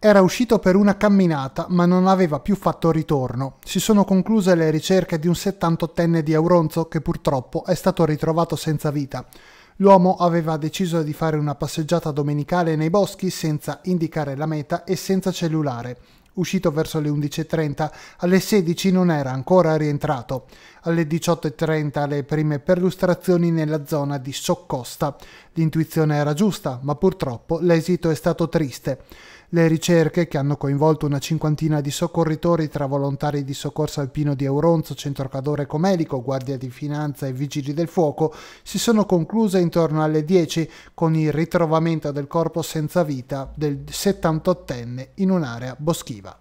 Era uscito per una camminata, ma non aveva più fatto ritorno. Si sono concluse le ricerche di un 78enne di Auronzo che purtroppo è stato ritrovato senza vita. L'uomo aveva deciso di fare una passeggiata domenicale nei boschi senza indicare la meta e senza cellulare. Uscito verso le 11.30, alle 16 non era ancora rientrato alle 18.30 le prime perlustrazioni nella zona di Soccosta. L'intuizione era giusta, ma purtroppo l'esito è stato triste. Le ricerche, che hanno coinvolto una cinquantina di soccorritori tra volontari di soccorso alpino di Euronzo, centrocadore comelico, guardia di finanza e vigili del fuoco, si sono concluse intorno alle 10 con il ritrovamento del corpo senza vita del 78enne in un'area boschiva.